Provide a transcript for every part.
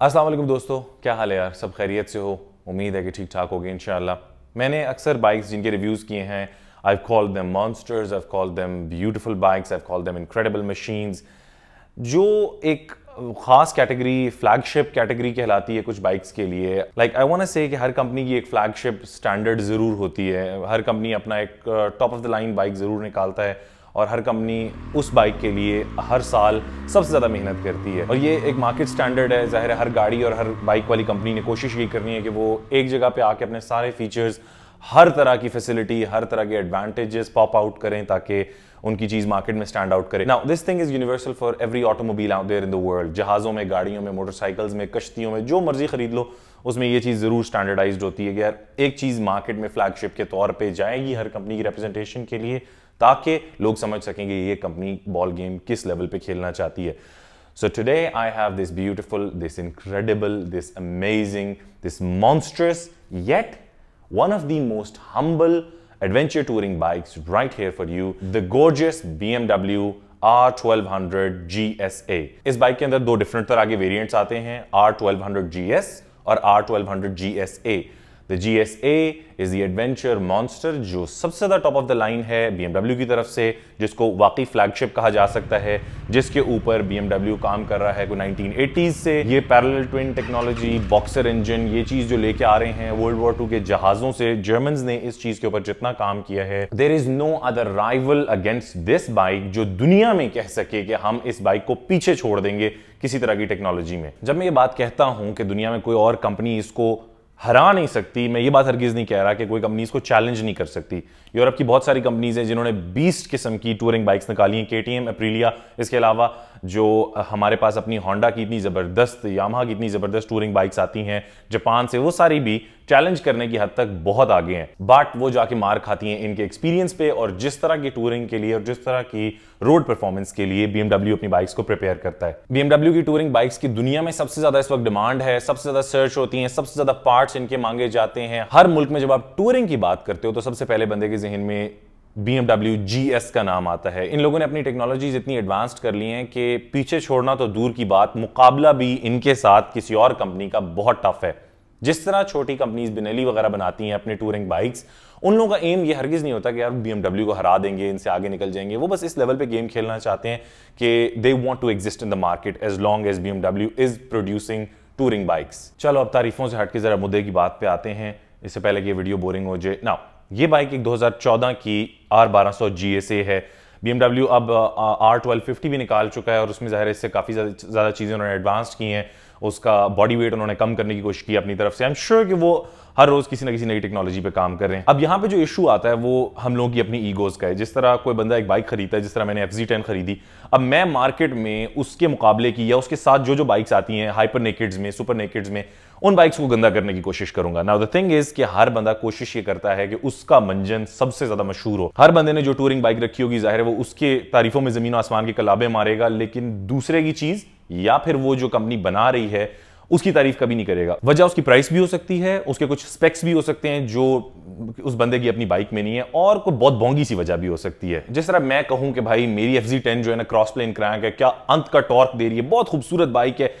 असलम दोस्तों क्या हाल है यार सब खैरियत से हो उम्मीद है कि ठीक ठाक होगी इन मैंने अक्सर बाइक्स जिनके रिव्यूज़ किए हैं I call them monsters I call them beautiful bikes I call them incredible machines जो एक खास कैटेगरी फ्लैगशिप कैटेगरी कहलाती है कुछ बाइक्स के लिए लाइक आई वांट से कि हर कंपनी की एक फ्लैगशिप स्टैंडर्ड ज़रूर होती है हर कंपनी अपना एक top of the line bike ज़रूर निकालता है और हर कंपनी उस बाइक के लिए हर साल सबसे ज़्यादा मेहनत करती है और ये एक मार्केट स्टैंडर्ड है ज़ाहिर है हर गाड़ी और हर बाइक वाली कंपनी ने कोशिश ये करनी है कि वो एक जगह पे आके अपने सारे फीचर्स हर तरह की फैसिलिटी हर तरह के एडवांटेजेस पॉप आउट करें ताकि उनकी चीज मार्केट में स्टैंड आउट करे now this thing is universal for every automobile out there in the world जहाजों में गाड़ियों में मोटरसाइकिल्स में कश्तियों में जो मर्जी खरीद लो उसमें ये चीज़ ज़रूर स्टैंडर्डाइज होती है कि यार एक चीज़ मार्केट में फ्लैगशिप के तौर पर जाएगी हर कंपनी की रिप्रेजेंटेशन के लिए ताकि लोग समझ सकें कि ये कंपनी बॉल गेम किस लेवल पे खेलना चाहती है so today I have this beautiful this incredible this amazing this monstrous yet one of the most humble adventure touring bikes right here for you the gorgeous B M W R twelve hundred G S A इस bike के अंदर दो different तरह के variants आते हैं R twelve hundred G S और R twelve hundred G S A the G S A is the adventure monster जो सबसे ज़्यादा टॉप ऑफ द लाइन है बी की तरफ से जिसको वाकई फ्लैगशिप कहा जा सकता है जिसके ऊपर बी काम कर रहा है नाइनटीन एटीज से ये parallel twin technology boxer engine ये चीज़ जो लेके आ रहे हैं वर्ल्ड वॉर टू के जहाज़ों से जर्मन ने इस चीज़ के ऊपर जितना काम किया है there is no other rival against this bike जो दुनिया में कह सके कि हम इस बाइक को पीछे छोड़ देंगे किसी तरह की टेक्नोलॉजी में जब मैं ये बात कहता हूँ कि दुनिया में कोई और कंपनी इसको हरा नहीं सकती मैं ये बात हरगिज नहीं कह रहा कि कोई कंपनीज को चैलेंज नहीं कर सकती यूरोप की बहुत सारी कंपनीज हैं जिन्होंने बीस किस्म की टूरिंग बाइक्स निकाली हैं के टी एम अप्रीलिया इसके अलावा जो हमारे पास अपनी होंडा की इतनी ज़बरदस्त यामा की इतनी ज़बरदस्त टूरिंग बाइक्स आती हैं जापान से वो सारी भी चैलेंज करने की हद तक बहुत आगे हैं बट वो जाके मार खाती हैं इनके एक्सपीरियंस पे और जिस तरह की टूरिंग के लिए और जिस तरह की रोड परफॉर्मेंस के लिए बीएमडब्ल्यू अपनी बाइक्स को प्रिपेयर करता है बीएमडब्ल्यू की टूरिंग बाइक्स की दुनिया में सबसे ज्यादा इस वक्त डिमांड है सबसे ज्यादा सर्च होती है सबसे ज्यादा पार्ट्स इनके मांगे जाते हैं हर मुल्क में जब आप टूरिंग की बात करते हो तो सबसे पहले बंदे के जहन में BMW GS का नाम आता है इन लोगों ने अपनी टेक्नोलॉजीज इतनी एडवांस्ड कर ली हैं कि पीछे छोड़ना तो दूर की बात मुकाबला भी इनके साथ किसी और कंपनी का बहुत टफ है जिस तरह छोटी कंपनीज बिनेली वगैरह बनाती हैं अपने टूरिंग बाइक्स उन लोगों का एम ये हरगिज़ नहीं होता कि यार बी को हरा देंगे इनसे आगे निकल जाएंगे वो बस इस लेवल पे गेम खेलना चाहते हैं कि they want to exist in the market as long as B is producing touring bikes चलो अब तारीफों से हट के ज़रा मुद्दे की बात पे आते हैं इससे पहले कि वीडियो बोरिंग हो जाए ना ये बाइक एक दो की आर बारह सौ है बी अब आर ट्वेल्व फिफ्टी भी निकाल चुका है और उसमें ज़ाहिर इससे काफ़ी ज़्यादा चीज़ें उन्होंने एडवांस की हैं उसका बॉडी वेट उन्होंने कम करने की कोशिश की अपनी तरफ से आई एम श्योर कि वो हर रोज किसी ना किसी नई टेक्नोलॉजी पे काम कर रहे हैं अब यहाँ पे जो इशू आता है वो हम लोगों की अपनी ईगोज का है जिस तरह कोई बंदा एक बाइक खरीदता है जिस तरह मैंने एफ जी टेन खरीदी अब मैं मार्केट में उसके मुकाबले की या उसके साथ जो जो बाइक्स आती हैं हाइपर नेकेड्स में सुपर नेकेड्स में उन बाइक्स को गंदा करने की कोशिश करूंगा नाउ द थिंग इज कि हर बंदा कोशिश ये करता है कि उसका मंजन सबसे ज्यादा मशहूर हो हर बंदे ने जो टूरिंग बाइक रखी होगी जाहिर है वो उसके तारीफों में जमीन आसमान के कलाबे मारेगा लेकिन दूसरे की चीज या फिर वो जो कंपनी बना रही है उसकी तारीफ कभी नहीं करेगा वजह उसकी प्राइस भी हो सकती है उसके कुछ स्पेक्स भी हो सकते हैं जो उस बंदे की अपनी बाइक में नहीं है और कोई बहुत बोंगी सी वजह भी हो सकती है जिस तरह मैं कहूं कि भाई मेरी एफ जी टेन जो है ना क्रॉस प्लेन क्रैंक है क्या अंत का टॉर्क दे रही है बहुत खूबसूरत बाइक है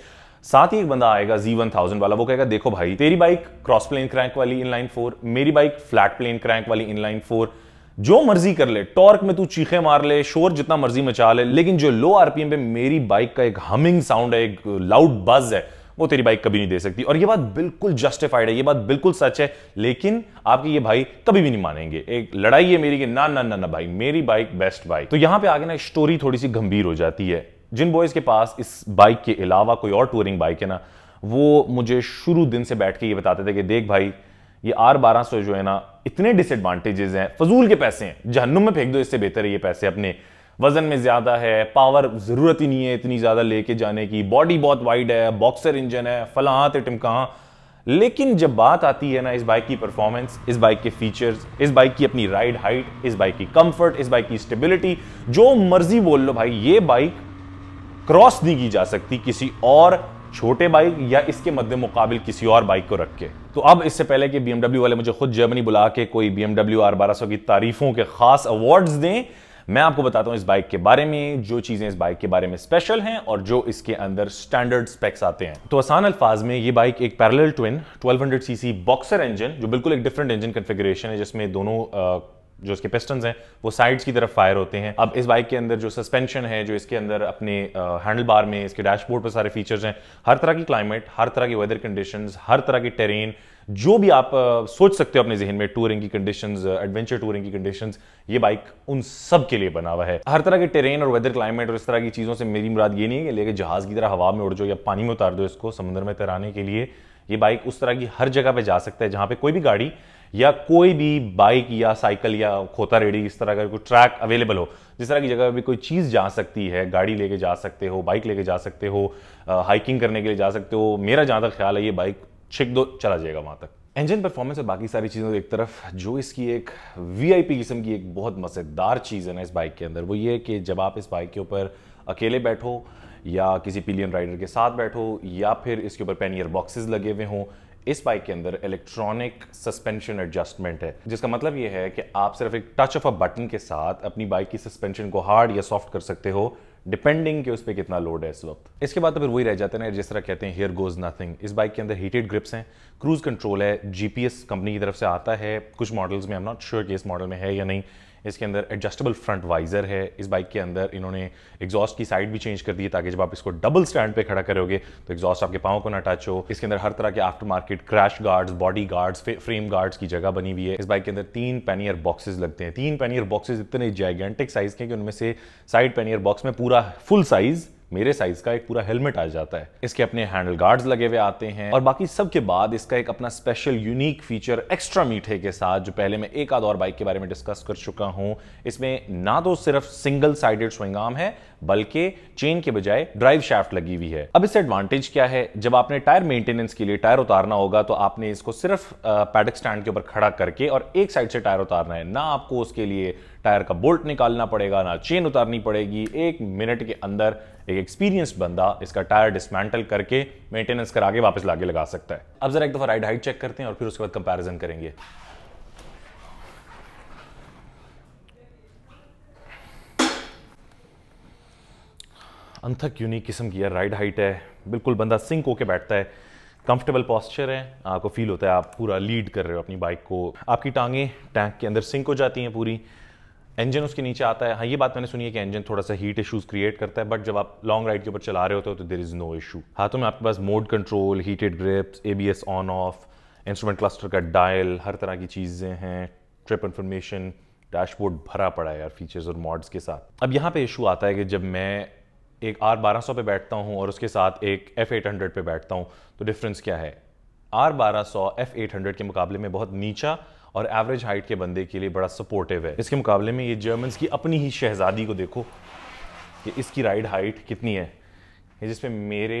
साथ ही एक बंदा आएगा जी वन थाउजेंड वाला वो कहेगा देखो भाई तेरी बाइक क्रॉस प्लेन क्रैंक वाली इनलाइन फोर मेरी बाइक फ्लैट प्लेन क्रैंक वाली इनलाइन फोर जो मर्जी कर ले टॉर्क में तू चीखे मार ले शोर जितना मर्जी मचा ले लेकिन जो लो आरपीएम पे मेरी बाइक का एक हमिंग साउंड है एक लाउड बज है वो तेरी बाइक कभी नहीं दे सकती और ये बात बिल्कुल जस्टिफाइड है ये बात बिल्कुल सच है लेकिन आपके ये भाई कभी भी नहीं मानेंगे एक लड़ाई है मेरी कि ना ना ना ना भाई मेरी बाइक बेस्ट बाइक तो यहां पे आगे ना स्टोरी थोड़ी सी गंभीर हो जाती है जिन बॉयज़ के पास इस बाइक के अलावा कोई और टूरिंग बाइक है ना वो मुझे शुरू दिन से बैठ के ये बताते थे कि देख भाई ये आर बारह सौ जो है ना इतने डिसएडवांटेजेस हैं फजूल के पैसे हैं जहन्नुम में फेंक दो इससे बेहतर है ये पैसे अपने वजन में ज़्यादा है पावर ज़रूरत ही नहीं है इतनी ज़्यादा लेके जाने की बॉडी बहुत वाइड है बॉक्सर इंजन है फलाहाँ थे टिमकहाँ लेकिन जब बात आती है ना इस बाइक की परफॉर्मेंस इस बाइक के फीचर्स इस बाइक की अपनी राइड हाइट इस बाइक की कंफर्ट इस बाइक की स्टेबिलिटी जो मर्जी बोल लो भाई ये बाइक क्रॉस नहीं की जा सकती किसी और छोटे बाइक या इसके मध्य मुकाबल किसी और बाइक को रख के तो अब इससे पहले कि बीएमडब्ल्यू वाले मुझे खुद जर्मनी बुला के कोई बीएमडब्ल्यू आर बारह की तारीफों के खास अवार्ड्स दें मैं आपको बताता हूं इस बाइक के बारे में जो चीजें इस बाइक के बारे में स्पेशल हैं और जो इसके अंदर स्टैंडर्ड स्पेक्स आते हैं तो आसान अल्फाज में ये बाइक एक parallel twin 1200 CC boxer engine जो बिल्कुल एक डिफरेंट इंजन कन्फिग्रेशन है जिसमें दोनों जो इसके पिस्टन हैं वो साइड्स की तरफ फायर होते हैं अब इस बाइक के अंदर जो सस्पेंशन है जो इसके अंदर अपने हैंडल बार में इसके डैशबोर्ड पर सारे फीचर्स हैं हर तरह की क्लाइमेट हर तरह की वेदर कंडीशन हर तरह की टेरेन जो भी आप आ, सोच सकते हो अपने जहन में टूरिंग की कंडीशन एडवेंचर टूरिंग की कंडीशन ये बाइक उन सब के लिए बना हुआ है हर तरह के टेरेन और वेदर क्लाइमेट और इस तरह की चीज़ों से मेरी मुराद ये नहीं है लेकिन जहाज की तरह हवा में उड़ जाओ या पानी में उतार दो इसको समुद्र में तैराने के लिए ये बाइक उस तरह की हर जगह पर जा सकता है जहाँ पे कोई भी गाड़ी या कोई भी बाइक या साइकिल या खोता रेडी इस तरह का कोई ट्रैक अवेलेबल हो जिस तरह की जगह भी कोई चीज़ जा सकती है गाड़ी लेके जा सकते हो बाइक लेके जा सकते हो हाइकिंग करने के लिए जा सकते हो मेरा जहाँ तक ख्याल है ये बाइक छिक दो चला जाएगा वहाँ तक इंजन परफॉर्मेंस और बाकी सारी चीज़ों एक तरफ जो इसकी एक वी किस्म की एक बहुत मज़ेदार चीज़ है ना इस बाइक के अंदर वो ये है कि जब आप इस बाइक के ऊपर अकेले बैठो या किसी पिलियन राइडर के साथ बैठो या फिर इसके ऊपर पेनियर बॉक्सेस लगे हुए हों इस बाइक के अंदर इलेक्ट्रॉनिक सस्पेंशन एडजस्टमेंट है जिसका मतलब यह है कि आप सिर्फ एक टच ऑफ अ बटन के साथ अपनी बाइक की सस्पेंशन को हार्ड या सॉफ्ट कर सकते हो डिपेंडिंग कि उस पर कितना लोड है इस वक्त इसके बाद तो फिर वही रह जाते हैं जिस तरह कहते हैं हेयर गोज नथिंग इस बाइक के अंदर हीटेड ग्रिप्स हैं क्रूज कंट्रोल है जीपीएस कंपनी की तरफ से आता है कुछ मॉडल्स में आई एम नॉट श्योर कि इस मॉडल में है या नहीं इसके अंदर एडजस्टेबल फ्रंट वाइजर है इस बाइक के अंदर इन्होंने एग्जॉस्ट की साइड भी चेंज कर दी है ताकि जब आप इसको डबल स्टैंड पे खड़ा करोगे तो एग्जॉस्ट आपके पाओं को ना टच हो इसके अंदर हर तरह के after market crash guards body guards frame guards की जगह बनी हुई है इस बाइक के अंदर तीन पेनियर बॉक्सेज लगते हैं तीन पेनियर बॉक्सेज इतने जाइगेंटिक साइज के कि उनमें से साइड पेनियर बॉक्स में पूरा फुल साइज़ मेरे साइज का एक पूरा हेलमेट आ जाता है इसके अपने हैंडल गार्ड्स लगे हुए आते हैं और बाकी सब के बाद इसका एक अपना स्पेशल यूनिक फीचर एक्स्ट्रा मीठे के साथ जो पहले मैं एक आध और बाइक के बारे में डिस्कस कर चुका हूं इसमें ना तो सिर्फ सिंगल साइडेड स्विंग आर्म है बल्कि चेन के बजाय ड्राइव शाफ्ट लगी हुई है अब इससे एडवांटेज क्या है जब आपने टायर मेंटेनेंस के लिए टायर उतारना होगा तो आपने इसको सिर्फ पैडक स्टैंड के ऊपर खड़ा करके और एक साइड से टायर उतारना है ना आपको उसके लिए टायर का बोल्ट निकालना पड़ेगा ना चेन उतारनी पड़ेगी एक मिनट के अंदर एक एक्सपीरियंस बंदा इसका टायर डिसमेंटल करके मेंटेनेंस करा के वापस लागे लगा सकता है अब जरा एक दफा राइड हाइट चेक करते हैं और फिर उसके बाद कंपेरिजन करेंगे अंथक यूनिक किस्म की है राइड हाइट है बिल्कुल बंदा सिंक होके बैठता है कंफर्टेबल पॉस्चर है आपको फील होता है आप पूरा लीड कर रहे हो अपनी बाइक को आपकी टांगें टैंक के अंदर सिंक हो जाती हैं पूरी इंजन उसके नीचे आता है हाँ ये बात मैंने सुनी है कि इंजन थोड़ा सा हीट इश्यूज क्रिएट करता है बट जब आप लॉन्ग राइड के ऊपर चला रहे होते हो तो देर इज़ नो इशू हाथों में आपके पास mode control heated grips a on off instrument cluster का डायल हर तरह की चीज़ें हैं ट्रिप इन्फॉर्मेशन डैशबोर्ड भरा पड़ा है यार फीचर्स और मॉड्स के साथ अब यहाँ पे इशू आता है कि जब मैं एक आर बारह सौ पर बैठता हूँ और उसके साथ एक एफ़ एट हंड्रेड पर बैठता हूँ तो डिफरेंस क्या है आर बारह सौ एफ़ एट हंड्रेड के मुकाबले में बहुत नीचा और एवरेज हाइट के बंदे के लिए बड़ा सपोर्टिव है इसके मुकाबले में ये जर्मन्स की अपनी ही शहजादी को देखो कि इसकी राइड हाइट कितनी है जिसमें मेरे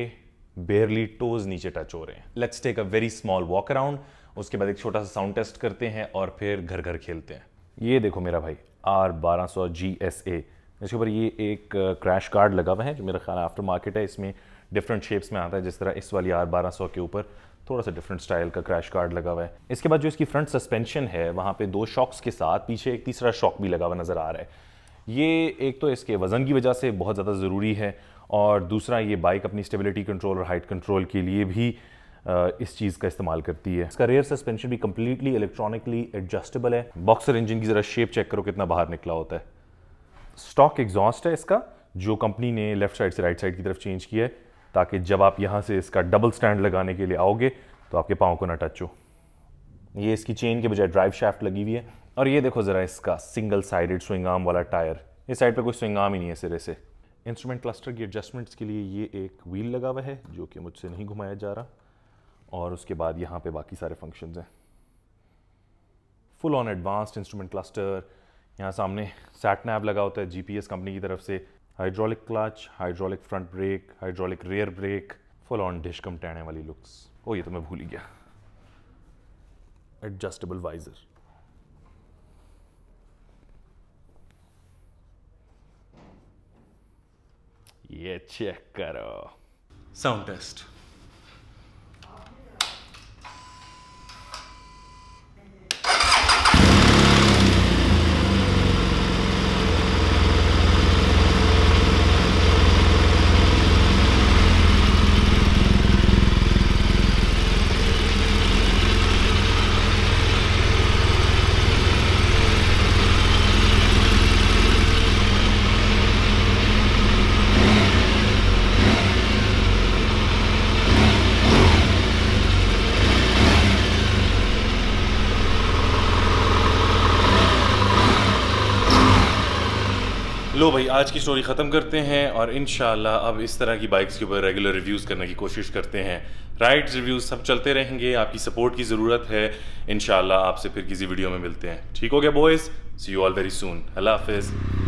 बेयरली टोज नीचे टच हो रहे हैं let's take a very small walk around उसके बाद एक छोटा सा साउंड टेस्ट करते हैं और फिर घर घर खेलते हैं ये देखो मेरा भाई आर बारह सौ जी एस ए इसके ऊपर ये एक क्रैश कार्ड लगा हुआ है जो मेरा ख्याल आफ्टर मार्केट है इसमें डिफरेंट शेप्स में आता है जिस तरह इस वाली आर बारह सौ के ऊपर थोड़ा सा डिफरेंट स्टाइल का क्रैश कार्ड लगा हुआ है इसके बाद जो इसकी फ्रंट सस्पेंशन है वहाँ पे दो शॉक्स के साथ पीछे एक तीसरा शॉक भी लगा हुआ नज़र आ रहा है ये एक तो इसके वज़न की वजह से बहुत ज़्यादा ज़रूरी है और दूसरा ये बाइक अपनी स्टेबिलिटी कंट्रोल और हाइट कंट्रोल के लिए भी इस चीज़ का इस्तेमाल करती है इसका रेयर सस्पेंशन भी कम्प्लीटली इलेक्ट्रॉनिकली एडजस्टेबल है बॉक्सर इंजन की ज़रा शेप चेक करो कितना बाहर निकला होता है स्टॉक एग्जॉस्ट है इसका जो कंपनी ने लेफ्ट साइड से राइट साइड की तरफ चेंज किया है ताकि जब आप यहाँ से इसका डबल स्टैंड लगाने के लिए आओगे तो आपके पाँव को ना टच हो ये इसकी चेन के बजाय ड्राइव शाफ्ट लगी हुई है और ये देखो ज़रा इसका सिंगल साइडेड स्विंग आर्म वाला टायर इस साइड पे कोई स्विंग आर्म ही नहीं है सिरे से इंस्ट्रूमेंट क्लस्टर की एडजस्टमेंट्स के लिए ये एक व्हील लगा हुआ है जो कि मुझसे नहीं घुमाया जा रहा और उसके बाद यहाँ पे बाकी सारे फंक्शंस हैं full on advanced instrument cluster यहाँ सामने सैट नैब लगा होता है जीपीएस कंपनी की तरफ से hydraulic clutch hydraulic front brake hydraulic rear brake full on disc कम टहने वाली लुक्स ओ ये तो मैं भूल ही गया एडजस्टेबल वाइजर ये चेक करो साउंड टेस्ट भाई आज की स्टोरी ख़त्म करते हैं और इन अब इस तरह की बाइक्स के ऊपर रेगुलर रिव्यूज़ करने की कोशिश करते हैं राइड्स रिव्यूज़ सब चलते रहेंगे आपकी सपोर्ट की ज़रूरत है इन आपसे फिर किसी वीडियो में मिलते हैं ठीक हो गया boys see you all very soon अल्लाह हाफिज़